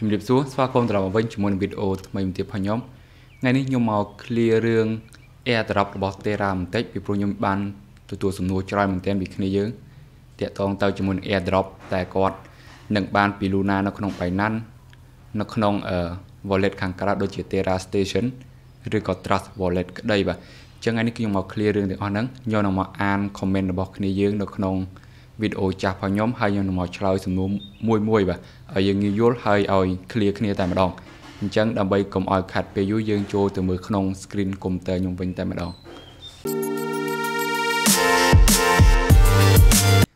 ជំរាបសួរស្វាគមន៍ត្រឡប់មកវិញជាមួយនឹងវីដេអូថ្មីមួយទៀតផងខ្ញុំថ្ងៃនេះខ្ញុំមក clear រឿង airdrop របស់ Terra បន្តិចពីព្រោះខ្ញុំបានទទួលសំណួរច្រើនមែនទែនពីគ្នាយើងតាក់ទងទៅជាមួយនឹង airdrop តែគាត់នឹងបានពី Luna នៅក្នុង Binance នៅក្នុង wallet ខាងក្រៅដូចជា Terra Station ឬក៏ Trust Wallet ក្តីបាទអញ្ចឹងថ្ងៃនេះខ្ញុំមក clear រឿងទាំងអស់ហ្នឹងខ្ញុំនឹងមកអាន comment របស់គ្នាយើងនៅក្នុងវីដេអូចាស់របស់ខ្ញុំហើយខ្ញុំនឹងមកឆ្លើយសំណួរមួយមួយបាទឲ្យយើងងាយយល់ហើយឲ្យ clear គ្នាតែម្ដងអញ្ចឹងដើម្បីកុំឲ្យ ខាត់ពេលយូរយើងចូលទៅមើលក្នុង screen computer ខ្ញុំវិញតែម្ដង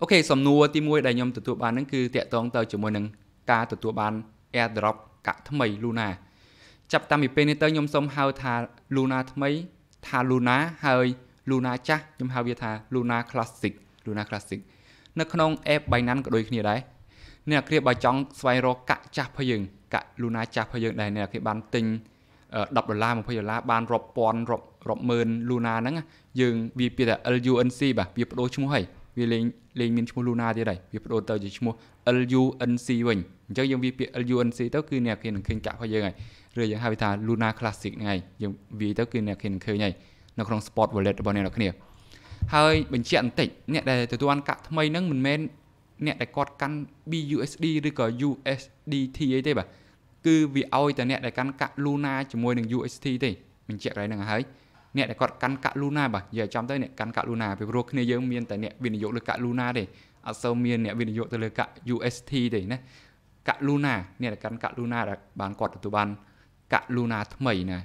អូខេសំណួរទី1ដែលខ្ញុំទទួលបានហ្នឹងគឺតាក់ទងទៅជាមួយនឹងការទទួល បាន airdrop កាក់ថ្មី Luna ចាប់ តាំងពីពេលនេះតទៅខ្ញុំសូមហៅថា Luna ថ្មីថា Luna ហើយ Luna ចាស់ខ្ញុំហៅវាថា Luna Classic Luna Classic នៅក្នុង app Binance ក៏ដូចគ្នាដែរអ្នកគ្រាបើចង់ស្វែងរកកាក់ចាស់របស់យើងកាក់ Luna ចាស់របស់យើងដែរអ្នកគ្រាបានទិញ10ដុល្លារ20ដុល្លារបានរាប់ពាន់រាប់រាប់ម៉ឺន Luna ហ្នឹងយើងវាពាក្យថា LUNC បាទវាបដូរឈ្មោះហើយវាលេងលេងមានឈ្មោះ Luna ទៀតហើយវាបដូរទៅជាឈ្មោះ LUNC វិញអញ្ចឹងយើងវាពាក្យ LUNC ទៅគឺអ្នកគេនឹងឃើញកាក់របស់យើងហើយឬយើងហៅវាថា Luna Classic ហ្នឹងហើយយើងវាទៅគឺអ្នកគេនឹងឃើញហើយនៅក្នុង Spot Wallet របស់អ្នកនរគ្នាហើយបញ្ជាក់បន្តិចអ្នកដែលទទួលបានកាក់ថ្មីហ្នឹងមិនមែនអ្នកដែលគាត់កាន់ BUSD ឬក៏ USDT អីទេបាទគឺវាឲ្យតែអ្នកដែលកាន់កាក់ Luna ជាមួយនឹង UST ទេបញ្ជាក់កន្លែងហ្នឹងហើយអ្នកដែលគាត់កាន់កាក់ Luna បាទនិយាយចំទៅអ្នកកាន់កាក់ Luna ពីព្រោះគ្នាយើងមានតែអ្នកវិនិយោគលើកាក់ Luna ទេអត់សូវមានអ្នកវិនិយោគទៅលើកាក់ UST ទេណាកាក់ Luna អ្នកដែលកាន់កាក់ Luna ដែលបានគាត់ទទួលបានកាក់ Luna ថ្មីណា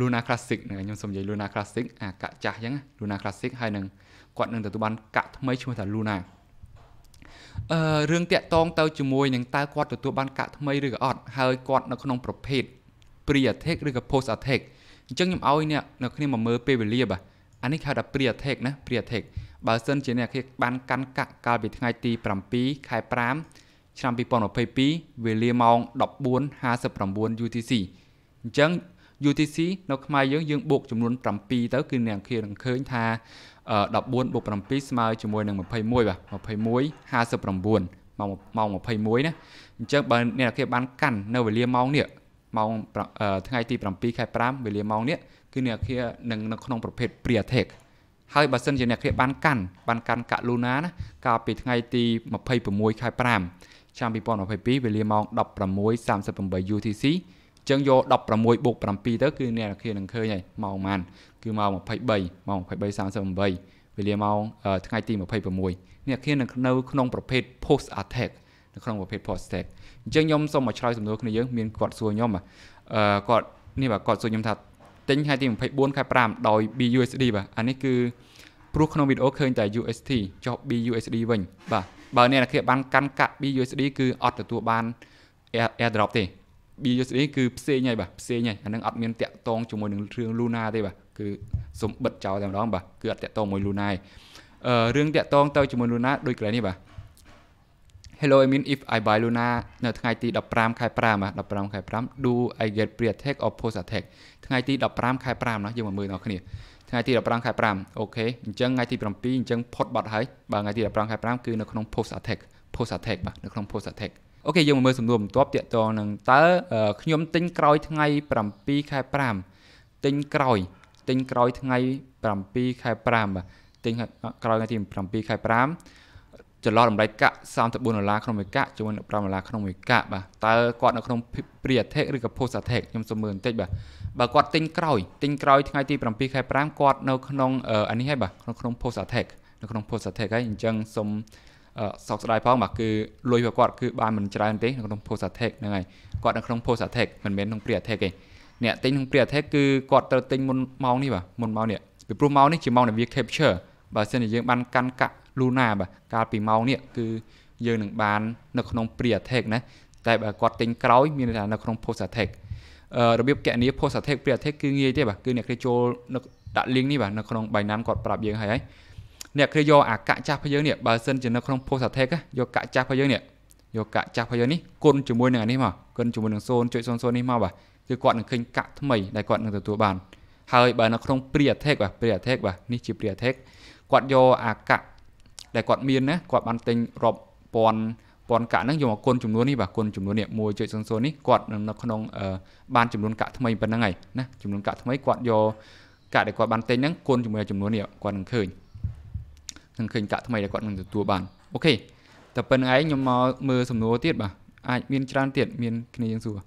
Luna Classic ខ្ញុំសូមនិយាយ Luna Classic អាកាក់ចាស់អញ្ចឹង Luna Classic ហើយនឹងគាត់នឹងទទួលបាន កាក់ថ្មីឈ្មោះថា Luna អឺរឿងតាក់តងទៅជាមួយនឹងតើគាត់ទទួលបានកាក់ថ្មីឬក៏អត់ហើយគាត់នៅក្នុងប្រភេទ pre attack ឬក៏ post attack អញ្ចឹងខ្ញុំឲ្យអ្នកនៅគ្នាមកមើលពេលវេលាបាទអានេះគេហៅថា pre attack ណា pre attack បើសិនជាអ្នកគេបានកាន់កាក់កាលពីថ្ងៃទី7ខែ5ឆ្នាំ2022វេលាម៉ោង14:59 UTC អញ្ចឹង UTC នៅខ្មែរយើងយើងបូកចំនួន7ទៅ គឺអ្នកឃើញនឹងឃើញថា14បូក7ស្មើជាមួយនឹង21បាទ21 59ម៉ោងម៉ោង21ណាអញ្ចឹងបើអ្នកគេបានកាន់នៅវេលាម៉ោងនេះម៉ោងថ្ងៃទី7ខែ5វេលាម៉ោងនេះគឺអ្នកគេនឹងនៅក្នុងប្រភេទ pre attack ហើយបើសិនជាអ្នកគេបានកាន់បានកាន់កាក់លូណាណាកាលពីថ្ងៃទី26ខែ5ឆ្នាំ2022វេលាម៉ោង16:38 UTC ចឹងយក16បូក7ទៅគឺអ្នកនាងនឹងឃើញហើយម៉ោងប៉ុន្មានគឺម៉ោង23ម៉ោង23:38វេលាម៉ោងថ្ងៃទី26អ្នកនាងនៅក្នុងប្រភេទ post attack នៅក្នុងប្រភេទ post attack អញ្ចឹងខ្ញុំសូមមកឆ្លើយសំណួរគ្នាយើងមានគាត់សួរខ្ញុំអឺគាត់នេះបាទគាត់សួរខ្ញុំថាទិញថ្ងៃទី24ខែ5ដោយ BUSD បាទអានេះគឺ ព្រោះក្នុងវីដេអូឃើញតែ UST ចុះ BUSD វិញបាទបើអ្នកនាងបានកាន់កាក់ BUSD គឺអត់ទទួលបាន airdrop ទេ BUSD គឺផ្សេងហើយបាទផ្សេងហើយអានឹងអត់មានតាក់តងជាមួយនឹងរឿង Luna ទេបាទគឺសំបិតចោលតែម្ដងបាទគឺអត់តាក់តងមួយ Luna ទេអឺរឿងតាក់តងទៅជាមួយ Luna ដូចកន្លែងនេះបាទ Hello I mean if I buy Luna នៅថ្ងៃទី15ខែ5បាទ15ខែ5 do I get pre attack or post attack ថ្ងៃទី15ខែ5ណាយើងមកមើលបងប្អូនថ្ងៃទី15ខែ5អូខេអញ្ចឹងថ្ងៃទី7អញ្ចឹងផុតបាត់ហើយបាទថ្ងៃទី15ខែ5គឺនៅក្នុង post attack post attack បាទនៅក្នុង post attack អូខេយើងមកមើលសំណួរបន្ទាប់តាក់ទងនឹងតើខ្ញុំទិញក្រោយថ្ងៃ7ខែ5ទិញក្រោយទិញក្រោយថ្ងៃ7ខែ5បាទទិញក្រោយថ្ងៃទី7ខែ5ចន្លោះតម្លៃកាក់34ដុល្លារក្នុងមួយកាក់ជាមួយនឹង5ដុល្លារក្នុងមួយកាក់បាទតើគាត់នៅក្នុង pre attack ឬក៏ post attack ខ្ញុំសូមមើលបន្តិចបាទបើគាត់ទិញក្រោយទិញក្រោយថ្ងៃទី7ខែ5គាត់នៅក្នុងអានេះហើយបាទនៅក្នុង post attack នៅក្នុង post attack ហើយអញ្ចឹងសូមសោកស្ដាយផងបាទគឺលុយរបស់គាត់គឺបានមិនច្រើនទេក្នុង post attack ហ្នឹងហើយគាត់នៅក្នុង post attack មិនមែនក្នុង pre attack ទេអ្នកទិញក្នុង pre attack គឺគាត់ត្រូវទិញមុនម៉ោងនេះបាទមុនម៉ោងនេះពីព្រោះម៉ោងនេះជាម៉ោងដែលវា capture បើសិនជាយើងបានកាន់កាក់ Luna បាទកាលពីម៉ោងនេះគឺយើងនឹងបាន នៅក្នុង pre attack ណាតែបើគាត់ទិញក្រោយមានន័យថានៅក្នុង post attack អឺរបៀបកណនី post attack pre attack គឺងាយទេបាទគឺអ្នកគេចូលដាក់ link នេះបាទនៅក្នុង Binance គាត់ប្រាប់យើងហើយហើយអ្នកគ្រាយកអាកាក់ចាស់របស់យើងនេះបើសិនជានៅក្នុងភោសាថេកយកកាក់ចាស់របស់យើងនេះយកកាក់ចាស់របស់យើងនេះគុណជាមួយនឹងអានេះមកគុណជាមួយនឹង0.00នេះមកបាទគឺគាត់នឹងឃើញកាក់ថ្មីដែលគាត់នឹងទទួលបានហើយបើនៅក្នុង pre attack បាទ pre attack បាទនេះជា pre attack គាត់យកអាកាក់ដែលគាត់មានណាគាត់បានទិញរាប់ពាន់ពាន់កាក់ហ្នឹងយកមកគុណចំនួននេះបាទគុណចំនួននេះ1.00នេះគាត់នឹងនៅក្នុងបានចំនួនកាក់ថ្មីប៉ុណ្ណឹងហើយណាចំនួនកាក់ថ្មីគាត់យកកាក់ដែលគាត់បានទិញហ្នឹងគុណជាមួយចំនួននេះគាត់នឹងឃើញនឹងឃើញកាក់ថ្មីដែលគាត់នឹងទទួលបានអូខេតែប៉ុណ្្នឹងឯងខ្ញុំមកមើលសំណួរទៀតបាទអាចមានច្រើនទៀតមានគ្នាយើងសួរ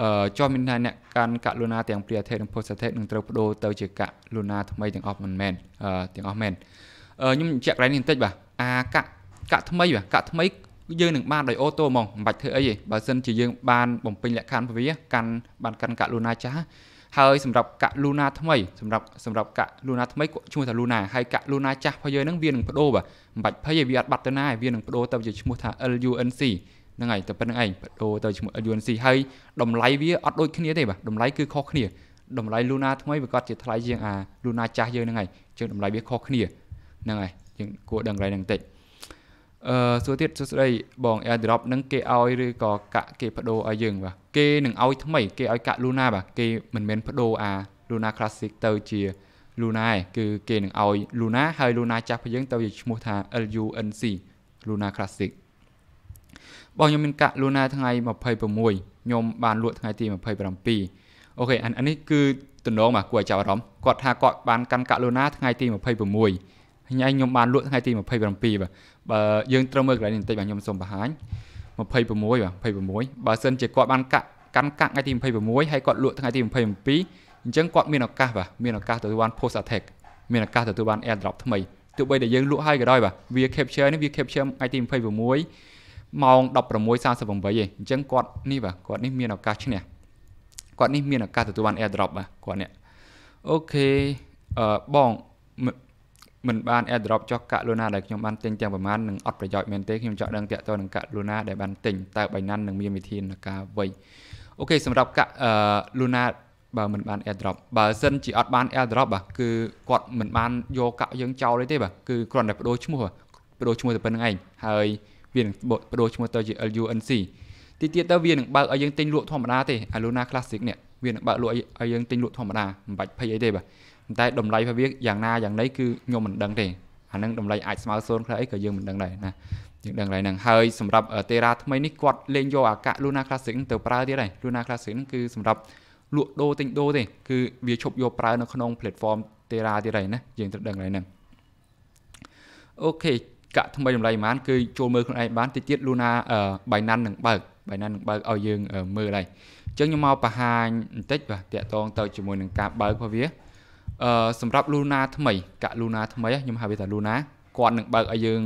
អឺចុះមានថាអ្នកកាន់កាក់លូណាទាំង pre-athe និង post-athe នឹងត្រូវបដូរទៅជាកាក់លូណាថ្មីទាំងអស់មិនមែនអឺទាំងអស់មែនអឺខ្ញុំបញ្ជាក់កន្លែងនេះបន្តិចបាទអាកាក់កាក់ថ្មីបាទកាក់ថ្មីយើងនឹងបានដោយអូតូហ្មងមិនបាច់ធ្វើអីទេបើសិនជាយើងបាន បំពេញលក្ខខណ្ឌពវាកាន់បានកាន់កាក់លូណាចាស់ហើយសម្រាប់កាក់ Luna ថ្មីសម្រាប់សម្រាប់កាក់ Luna ថ្មីឈ្មោះថា Luna ហើយកាក់ Luna ចាស់របស់យើងហ្នឹងវានឹងបដូរបាទមិនបាច់ភ័យឲ្យវាអត់បាត់ទៅណាវានឹងបដូរទៅជាឈ្មោះថា LUNC ហ្នឹងហើយតែប៉ុណ្្នឹងឯងបដូរទៅឈ្មោះ LUNC ហើយតម្លៃវាអត់ដូចគ្នាទេបាទតម្លៃគឺខុសគ្នាតម្លៃ Luna ថ្មីវាក៏ជាថ្លៃជាងអា Luna ចាស់យើងហ្នឹងហើយជាងតម្លៃវាខុសគ្នាហ្នឹងហើយយើងគួរដឹងកន្លែងហ្នឹងតិចអឺសួរទៀតសួស្តីបង AirDrop នឹងគេឲ្យឬក៏កាក់គេបដូរឲ្យយើងបាទគេនឹងឲ្យថ្មី គេឲ្យកាក់ Luna បាទគេមិនមែនបដូរអា Luna Classic ទៅជា Luna ឯងគឺគេនឹងឲ្យ Luna ហើយ Luna ចាស់របស់យើងទៅជាឈ្មោះថា LUNC Luna Classic បងខ្ញុំមានកាក់ Luna ថ្ងៃ26ខ្ញុំបានលក់ថ្ងៃទី27អូខេអានេះគឺតំណងបាទគួរឲ្យចាប់អារម្មណ៍គាត់ថាគាត់បានកាន់កាក់ Luna ថ្ងៃទី26ថ្ងៃខ្ញុំបានលក់ថ្ងៃទី27បាទបើយើងត្រូវមើលកន្លែងនេះបន្តិចបាទខ្ញុំសូមបង្ហាញ26បាទ26បើសិនជាគាត់បានកាក់កាន់កាក់ថ្ងៃទី26ហើយគាត់លក់ថ្ងៃទី27អញ្ចឹងគាត់មានឱកាសបាទមានឱកាសទទួលបាន post attack មានឱកាសទទួលបាន air drop ថ្មីទោះបីដែលយើងលក់ហើយក៏ដោយបាទវា capture នេះវា capture ថ្ងៃទី26ម៉ោង16:48ឯងអញ្ចឹងគាត់នេះបាទគាត់នេះមានឱកាសឈ្នះគាត់នេះមានឱកាសទទួលបាន air drop បាទគាត់នេះអូខេអឺបងមិនបាន airdrop ចុះកាក់ Luna ដែលខ្ញុំបានទិញទាំងប្រមាណនឹងអត់ប្រយោជន៍មែនទេខ្ញុំចង់ដឹងតើតើនឹងកាក់ Luna ដែលបានទិញតើ Binance នឹងមានវិធានការអ្វីអូខេសម្រាប់កាក់ Luna បើមិនបាន airdrop បើសិនជាអត់បាន airdrop បាទគឺគាត់មិនបានយកកាក់យើងចោលទេបាទគឺគ្រាន់តែបដូរឈ្មោះបដូរឈ្មោះទៅប៉ុណ្្នឹងឯងហើយវានឹងបដូរឈ្មោះទៅជា LUNC ទីទៀតទៅវានឹងបើកឲ្យយើងទិញលក់ធម្មតាទេអា Luna Classic នេះវានឹងបើកលក់ឲ្យយើងទិញលក់ធម្មតាមិនបាច់ភ័យអីទេបាទតែតម្លៃរបស់វាយ៉ាងណាយ៉ាងណីគឺខ្ញុំមិនដឹងទេអានឹងតម្លៃអាចស្មើសូន្យខ្លះអីក៏យើងមិនដឹងដែរណាយើងដឹងឡើយហ្នឹងហើយសម្រាប់ Terra ថ្មីនេះគាត់លេងយកអាកា Luna Classic ទៅប្រើទៀតហើយ Luna Classic ហ្នឹងគឺសម្រាប់លក់ដូរទិញដូរទេគឺវាឈប់យកប្រើ នៅក្នុង platform Terra ទៀតហើយណាយើងត្រូវដឹងឡើយហ្នឹងអូខេកាក់ថ្មីតម្លៃប្រហែលគឺចូលមើលខ្លួនឯងបានតិចទៀត Luna Binance នឹងបើក Binance នឹងបើកឲ្យយើងមើលហើយអញ្ចឹងខ្ញុំមកបង្ហាញបន្តិចបាទតាក់ទងទៅជាមួយនឹងការបើករបស់វាអឺសម្រាប់ Luna ថ្មីកាក់ Luna ថ្មីខ្ញុំហៅវាថា Luna គាត់នឹងបើកឲ្យយើង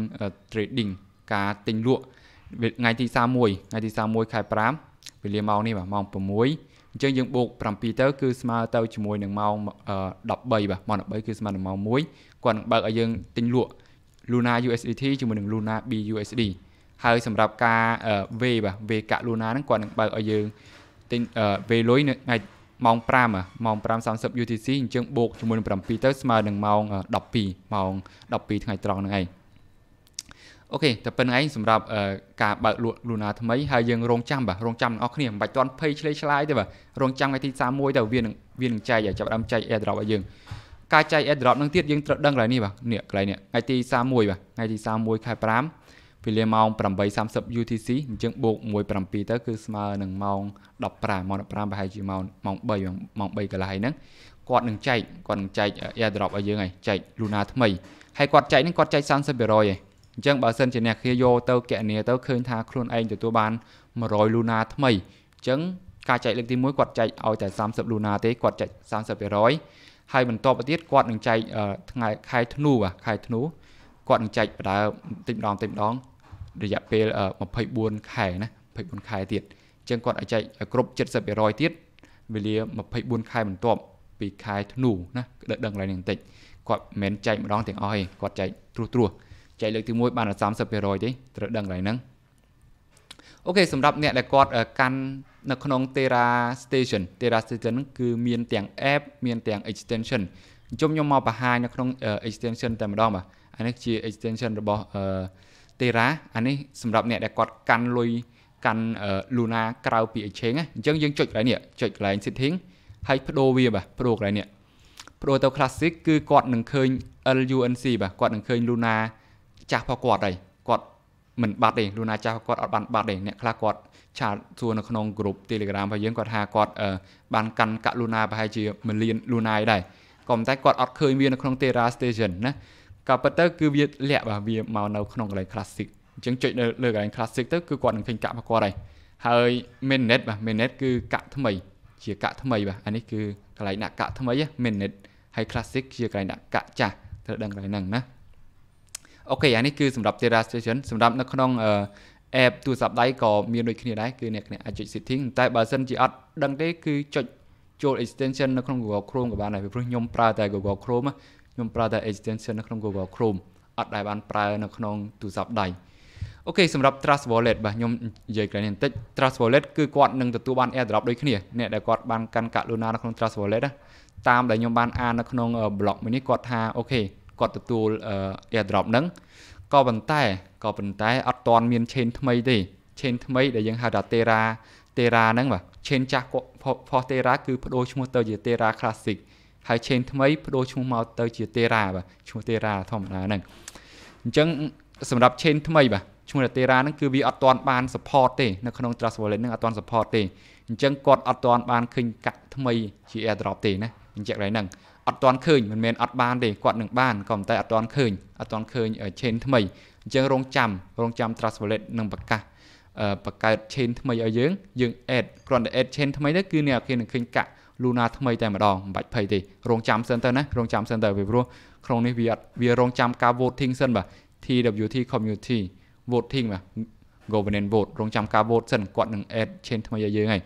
trading ការទិញលក់ថ្ងៃទី31ថ្ងៃទី31ខែ5វេលាម៉ោងនេះបាទម៉ោង6អញ្ចឹងយើងបូក7ទៅគឺស្មើទៅជាមួយនឹងម៉ោង13បាទម៉ោង13គឺស្មើនឹងម៉ោង1គាត់នឹងបើកឲ្យយើងទិញលក់ Luna USDT ជាមួយនឹង Luna BUSD ហើយសម្រាប់ការ V បាទ V កាក់ Luna ហ្នឹងគាត់នឹងបើកឲ្យយើងទិញ V លុយនៅថ្ងៃម៉ោង5ម៉ោង5:30 UTC អញ្ចឹងបូកជាមួយនឹង7ទៅស្មើនឹងម៉ោង12ម៉ោង12ថ្ងៃត្រង់ហ្នឹងឯងអូខេតែប៉ុណ្្នឹងឯងសម្រាប់ការបើកលក់ Luna ថ្មីហើយយើងរងចាំបាទរងចាំអ្នកនរគ្នាមិនបាច់តន់ភ័យឆ្លេឆ្លាយទេបាទរងចាំថ្ងៃទី31ទៅវានឹងវានឹងចែកចាប់ដើមចែក airdrop ឲ្យយើងការចែក airdrop នឹងទៀតយើងត្រូវដឹងកន្លែងនេះបាទនេះកន្លែងនេះថ្ងៃទី31បាទថ្ងៃទី31ខែ5វេលាម៉ោង8:30 UTC អញ្ចឹងបូក1.7ទៅគឺស្មើនឹងម៉ោង15ម៉ោង15ប្រហែលជាម៉ោងម៉ោង3ម៉ោង3កន្លះហ្នឹងគាត់នឹងចែកគាត់នឹងចែក airdrop ឲ្យយើងហើយចែក Luna ថ្មីហើយគាត់ចែកហ្នឹងគាត់ចែក30%ឯងអញ្ចឹងបើសិនជាអ្នកគ្នាយកទៅកណនីទៅឃើញថាខ្លួនឯងទទួលបាន100 Luna ថ្មីអញ្ចឹងការចែកលើកទី1គាត់ចែកឲ្យតែ30 Luna ទេគាត់ចែក30%ហើយបន្តទៅទៀតគាត់នឹងចែកថ្ងៃខែធ្នូខែធ្នូគាត់នឹងចែកបដើបន្តិចម្ដងបន្តិចម្ដងរយៈពេល24ខែណា24ខែទៀតអញ្ចឹងគាត់ឲ្យចែកឲ្យគ្រប់70%ទៀតវេលា24ខែបន្ទាប់ពីខែធ្នូណាដឹងឡើងនេះបន្តិចគាត់មិនមែនចែកម្ដងទាំងអស់ទេគាត់ចែកត្រួសត្រាសចែកលើកទី1បាន30%ទេត្រូវដឹងឡើងហ្នឹងអូខេសម្រាប់អ្នកដែលគាត់កាន់នៅក្នុង Terra Station Terra Station ហ្នឹងគឺមានទាំង app មានទាំង extension អញ្ចឹងខ្ញុំមកបង្ហាញនៅក្នុង extension តែម្ដងបាទអានេះជា extension របស់ Terra អានេះសម្រាប់អ្នកដែលគាត់កាន់លុយកាន់ Luna ក្រៅពី exchange អញ្ចឹងយើងចុចកន្លែងនេះចុចកន្លែង setting ហើយប្ដូរវាបាទប្ដូរកន្លែងនេះប្ដូរទៅ classic គឺគាត់នឹងឃើញ LUNC បាទគាត់នឹងឃើញ Luna ចាស់ផគាត់ហើយគាត់មិនបាត់ទេ Luna ចាស់ផគាត់អត់បានបាត់ទេអ្នកខ្លះគាត់ឆាតសួរនៅក្នុង group Telegram របស់យើងគាត់ថាគាត់បានកាន់កាក់ Luna ប្រហែលជា1លាន Luna ដែរក៏ប៉ុន្តែគាត់អត់ឃើញវានៅក្នុង Terra Station ណាប៉ុន្តែគឺវាលាក់បាទវាមកនៅក្នុងកន្លែង classic អញ្ចឹងចុចលើកន្លែង classic ទៅគឺគាត់នឹងឃើញកាក់របស់គាត់ហើយហើយ minute បាទ minute គឺកាក់ថ្មី ជាកាក់ថ្មីបាទអានេះគឺកន្លែងដាក់កាក់ថ្មី minute ហើយ classic ជាកន្លែងដាក់កាក់ចាស់ត្រូវដឹងកន្លែងហ្នឹងណាអូខេអានេះគឺសម្រាប់ Terra Station សម្រាប់នៅក្នុងអេបទូរស័ព្ទដៃក៏មានដូចគ្នាដែរគឺអ្នកគ្នាអាចចុច setting តែបើសិនជាអត់ដឹងទេគឺចុចចូល extension នៅក្នុង Google Chrome ក៏បានដែរព្រោះខ្ញុំប្រើតែ Google Chrome ខ្ញុំប្រើតែ extension នៅក្នុង Google Chrome អត់ដែលបានប្រើនៅក្នុងទូរស័ព្ទដៃអូខេសម្រាប់ Trust Wallet បាទខ្ញុំនិយាយកន្លែងនេះបន្តិច Trust Wallet គឺគាត់នឹងទទួលបាន AirDrop ដូចគ្នាអ្នកដែលគាត់បាន កាន់កាក់ Luna នៅក្នុង Trust Wallet ណាតាមដែលខ្ញុំបាន អាននៅក្នុង blog មួយនេះគាត់ថាអូខេគាត់ទទួល AirDrop ហ្នឹងក៏ប៉ុន្តែក៏ប៉ុន្តែអត់ទាន់មាន chain ថ្មីទេ chain ថ្មីដែលយើងហៅថា Terra Terra ហ្នឹងបាទ chain ចាស់ផុស Terra គឺបដូរឈ្មោះទៅជា Terra Classic ហើយ chain ថ្មីបដូរឈ្មោះមកទៅ ជា Terra បាទឈ្មោះ Terra ធម្មតាហ្នឹងអញ្ចឹងសម្រាប់ chain ថ្មីបាទឈ្មោះ Terra ហ្នឹងគឺវាអត់ទាន់បាន support ទេនៅក្នុង Trust Wallet ហ្នឹងអត់ទាន់ support ទេអញ្ចឹងគាត់អត់ទាន់បានឃើញកាក់ថ្មី ជា airdrop ទេណាអញ្ចឹងហ្នឹងអត់ទាន់ឃើញមិនមែនអត់បានទេគាត់នឹងបានក៏តែអត់ទាន់ឃើញអត់ទាន់ឃើញ chain ថ្មីអញ្ចឹងរងចាំ រងចាំ Trust Wallet នឹងប្រកាសបង្កើត chain ថ្មីឲ្យយើងយើង add គ្រាន់តែ add chain ថ្មីទៅគឺអ្នកគេនឹងឃើញកាក់ Luna ថ្មីតែម្ដងមិនបាច់ភ័យទេរងចាំសិនទៅណារងចាំសិនទៅពីព្រោះក្នុងនេះវាអត់វារងចាំការ voting សិនបាទ TWT community voting បាទ governance vote រងចាំការ vote សិនគាត់នឹង add chain ថ្មីឲ្យយើងហើយ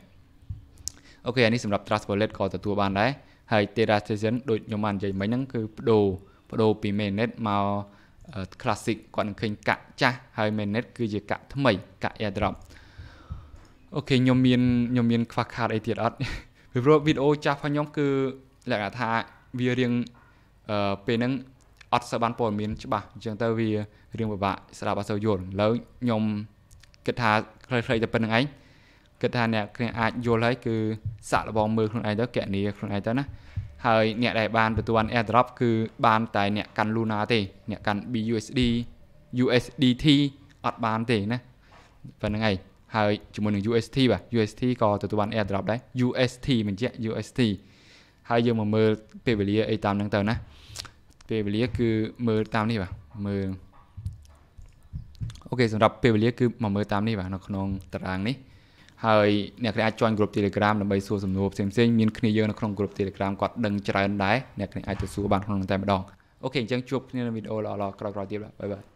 អូខេអានេះសម្រាប់ Trust Wallet ក៏ទទួលបានដែរហើយ Terra Station ដូចខ្ញុំបាននិយាយមិញហ្នឹងគឺបដូរបដូរពី mainnet មក classic គាត់នឹងឃើញកាក់ចាស់ហើយ mainnet គឺជាកាក់ថ្មីកាក់ airdrop អូខេខ្ញុំមានខ្ញុំមានខ្វះខាតអីទៀតអត់ពីព្រោះវីដេអូចាស់របស់ខ្ញុំគឺលក្ខណៈថាវារៀងអឺពេលហ្នឹងអត់សូវបានព័ត៌មានច្បាស់អញ្ចឹងទៅវារៀងពិបាកស្ដាប់អត់សូវយល់ឥឡូវខ្ញុំគិតថាខ្លីៗតែប៉ុណ្្នឹងឯងគិតថាអ្នកគ្នាអាចយល់ហើយគឺសាក់លបងមើលខ្លួនឯងទៅកណនីខ្លួនឯងទៅណាហើយអ្នកដែលបានទទួល airdrop គឺបានតែអ្នកកាន់ Luna ទេអ្នកកាន់ BUSD USDT អត់បានទេណាប៉ុណ្្នឹងឯងហើយជាមួយនឹង UST បាទ UST ក៏ទទួលបាន airdrop ដែរ UST បញ្ជាក់ UST ហើយយើងមកមើលពេលវេលាអីតាមហ្នឹងទៅណាពេលវេលាគឺមើលតាមនេះបាទមើលអូខេសម្រាប់ពេលវេលាគឺមកមើលតាមនេះបាទនៅក្នុងតារាងនេះហើយអ្នកគ្នាអាច join group Telegram ដើម្បីសួរសំណួរផ្សេងៗមានគ្នាយើងនៅក្នុង group Telegram គាត់ដឹងច្រើនដែរអ្នកគ្នាអាចទៅសួរបានក្នុងតែម្ដងអូខេអញ្ចឹងជួបគ្នានៅវីដេអូល្អៗក្រោយៗទៀតបាទបាយបាយ